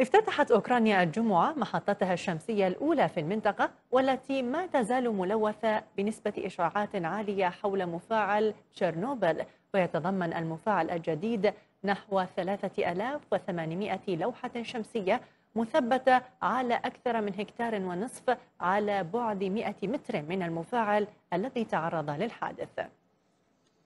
افتتحت أوكرانيا الجمعة محطتها الشمسية الأولى في المنطقة والتي ما تزال ملوثة بنسبة إشعاعات عالية حول مفاعل تشيرنوبل ويتضمن المفاعل الجديد نحو 3800 لوحة شمسية مثبتة على أكثر من هكتار ونصف على بعد 100 متر من المفاعل الذي تعرض للحادث